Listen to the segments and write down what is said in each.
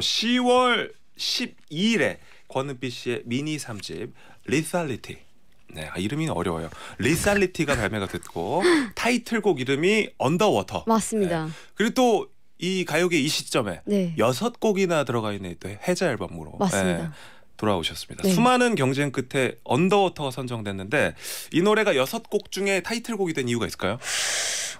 10월 12일에 권은비 씨의 미니 3집 리살리티 네, 아, 이름이 어려워요. 리살리티가 발매가 됐고 타이틀곡 이름이 언더워터. 맞습니다. 네. 그리고 또 이 가요계 이 시점에 네. 여섯 곡이나 들어가 있는 또 해자 앨범으로 네, 맞습니다. 네, 돌아오셨습니다. 수많은 경쟁 끝에 언더워터가 선정됐는데 이 노래가 여섯 곡 중에 타이틀곡이 된 이유가 있을까요?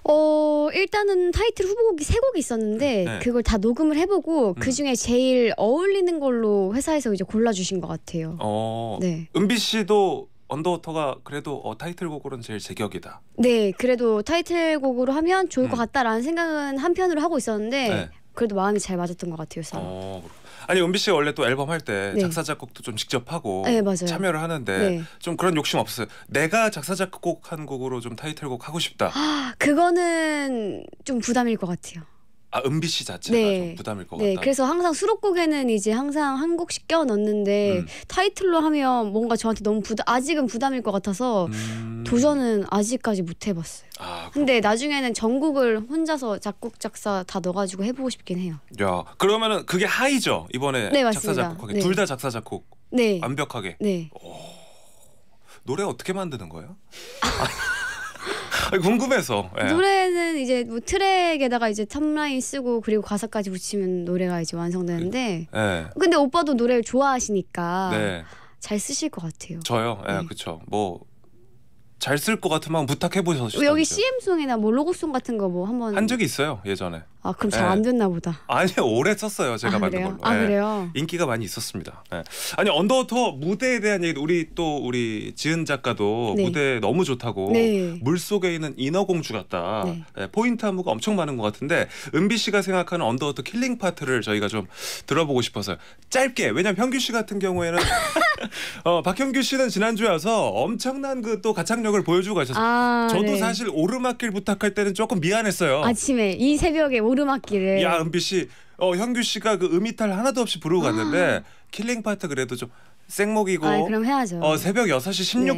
어 일단은 타이틀 후보곡이 세 곡이 있었는데 네. 그걸 다 녹음을 해보고 음. 그 중에 제일 어울리는 걸로 회사에서 이제 골라주신 것 같아요. 어, 네. 은비 씨도 언더워터가 그래도 어, 타이틀곡으로는 제일 제격이다. 네, 그래도 타이틀곡으로 하면 좋을 음. 것 같다라는 생각은 한편으로 하고 있었는데 네. 그래도 마음이 잘 맞았던 것 같아요. 사람. 어, 아니 은비 씨가 원래 또 앨범 할때 네. 작사 작곡도 좀 직접 하고 네, 참여를 하는데 네. 좀 그런 욕심 없어요. 내가 작사 작곡한 곡으로 좀 타이틀곡 하고 싶다. 아, 그거는 좀 부담일 것 같아요. 아 은비 씨 자체가 네. 좀 부담일 것 네, 같다. 그래서 항상 수록곡에는 이제 항상 한 곡씩 껴 넣는데 음. 타이틀로 하면 뭔가 저한테 너무 부담 아직은 부담일 것 같아서 음. 도전은 아직까지 못 해봤어요. 아, 근데 나중에는 전곡을 혼자서 작곡 작사 다 넣어가지고 해보고 싶긴 해요. 야 그러면은 그게 하이죠 이번에 네, 작사 작곡하기 네. 둘다 작사 작곡 네. 완벽하게. 네. 노래 어떻게 만드는 거예요? 아니, 궁금해서. 예. 노래는 이제 뭐 트랙에다가 이제 탑라인 쓰고 그리고 가사까지 붙이면 노래가 이제 완성되는데. 예. 근데 오빠도 노래를 좋아하시니까 네. 잘 쓰실 것 같아요. 저요. 예, 네. 그렇죠. 뭐. 잘쓸 것 같으면 부탁해 보셔서 여기 CM송이나 뭐 로고송 같은 거 뭐 한번 한 적이 있어요 예전에 아 그럼 잘안 예. 됐나 보다. 아니 오래 썼어요 제가 아, 만든 그래요? 걸로. 아 예. 그래요. 인기가 많이 있었습니다. 예. 아니 언더워터 무대에 대한 얘기 우리 또 우리 지은 작가도 네. 무대 너무 좋다고 네. 물 속에 있는 인어공주 같다. 네. 포인트 안무가 엄청 많은 것 같은데 은비 씨가 생각하는 언더워터 킬링 파트를 저희가 좀 들어보고 싶어서 짧게 왜냐면 현규 씨 같은 경우에는 어, 박형규 씨는 지난주에 와서 엄청난 그 또 가창력을 보여주고 가셨어요. 아, 저도 네. 사실 오르막길 부탁할 때는 조금 미안했어요. 아침에 이 새벽에 오르막길에. 야 은비 씨, 어 현규 씨가 그 음이탈 하나도 없이 부르고 갔는데 아. 킬링 파트 그래도 좀 생목이고. 아, 그럼 해야죠. 어 새벽 6시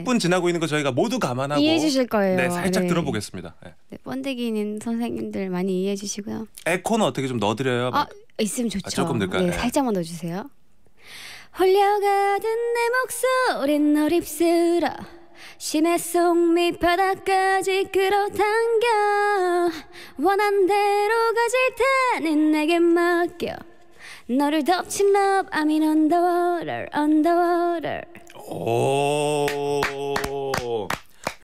16분 지나고 있는 거 저희가 모두 감안하고 이해해 주실 거예요. 네, 살짝 네. 들어보겠습니다. 네. 네, 번데기는 선생님들 많이 이해해 주시고요. 에코는 어떻게 좀 넣어드려요? 아 있으면 좋죠. 아, 조금 넣을까요? 네, 네. 살짝만 넣어주세요. 홀려가던 내 목소린 널 입술아 심해 속 밑바닥까지 끌어당겨 원한 대로 가질 테는 내게 맡겨 너를 덮친 love I'm in underwater underwater 오